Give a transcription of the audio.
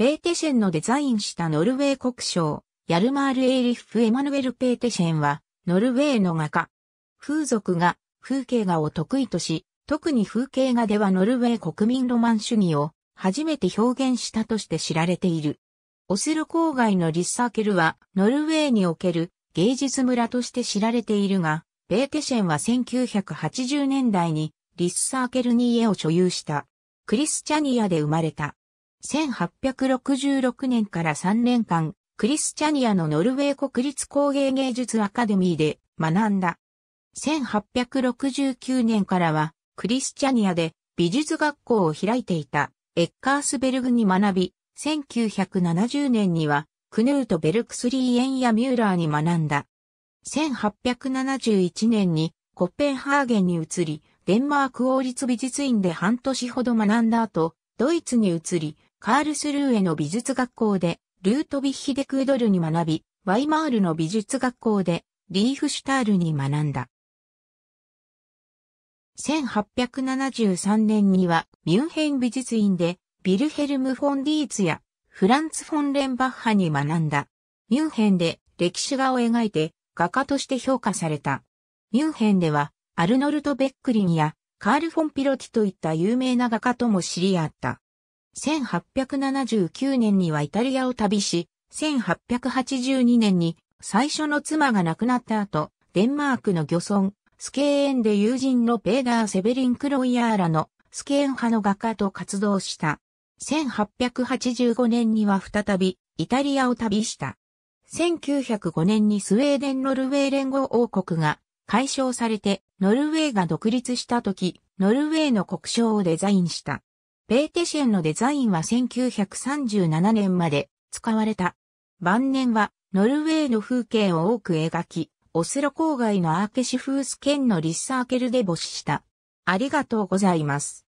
ペーテシェンのデザインしたノルウェー国章、ヤルマール・エイリッフ・エマヌエル・ペーテシェンは、ノルウェーの画家。風俗が、風景画を得意とし、特に風景画ではノルウェー国民ロマン主義を初めて表現したとして知られている。オスル郊外のリッサーケルはノルウェーにおける芸術村として知られているが、ベーテシェンは1980年代にリッサーケルに家を所有した。クリスチャニアで生まれた。1866年から3年間、クリスチャニアのノルウェー国立工芸芸術アカデミーで学んだ。1869年からは、クリスチャニアで美術学校を開いていたエッカースベルグに学び、1970年にはクヌート・ベルクスリーエンヤ・ミューラーに学んだ。1871年にコッペンハーゲンに移り、デンマーク王立美術院で半年ほど学んだ後、ドイツに移り、カールスルーへの美術学校で、ルートヴィッヒデ・クードルに学び、ワイマールの美術学校で、リーフシュタールに学んだ。1873年には、ミュンヘン美術院で、ビルヘルム・フォン・ディーツや、フランツ・フォン・レンバッハに学んだ。ミュンヘンで歴史画を描いて、画家として評価された。ミュンヘンでは、アルノルト・ベックリンや、カール・フォン・ピロティといった有名な画家とも知り合った。1879年にはイタリアを旅し、1882年に最初の妻が亡くなった後、デンマークの漁村、スケーンで友人のペーダー・セベリン・クロイヤーラのスケーン派の画家と活動した。1885年には再びイタリアを旅した。1905年にスウェーデン・ノルウェー連合王国が解消されてノルウェーが独立した時、ノルウェーの国章をデザインした。ペーテシェンのデザインは1937年まで使われた。晩年はノルウェーの風景を多く描き、オスロ郊外のアーケシフース県のリッサーケルで没した。ありがとうございます。